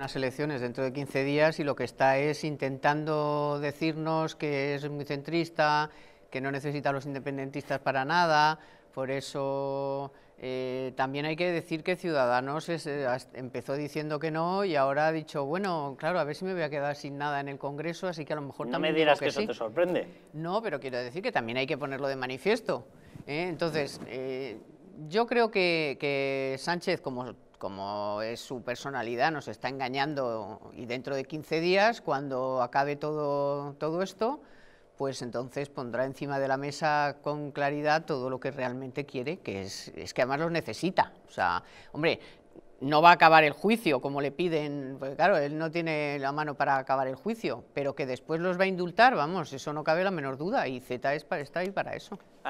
unas elecciones dentro de 15 días y lo que está es intentando decirnos que es muy centrista, que no necesita a los independentistas para nada, por eso eh, también hay que decir que Ciudadanos eh, empezó diciendo que no y ahora ha dicho, bueno, claro, a ver si me voy a quedar sin nada en el Congreso, así que a lo mejor no también... me dirás que, eso te sorprende. No, pero quiero decir que también hay que ponerlo de manifiesto. ¿eh? Entonces, yo creo que Sánchez, como como es su personalidad, nos está engañando y dentro de 15 días, cuando acabe todo, todo esto, pues entonces pondrá encima de la mesa con claridad todo lo que realmente quiere, que es, es que además los necesita. O sea, hombre, no va a acabar el juicio como le piden, porque claro, él no tiene la mano para acabar el juicio, pero que después los va a indultar, vamos, eso no cabe la menor duda, y Z está ahí para eso.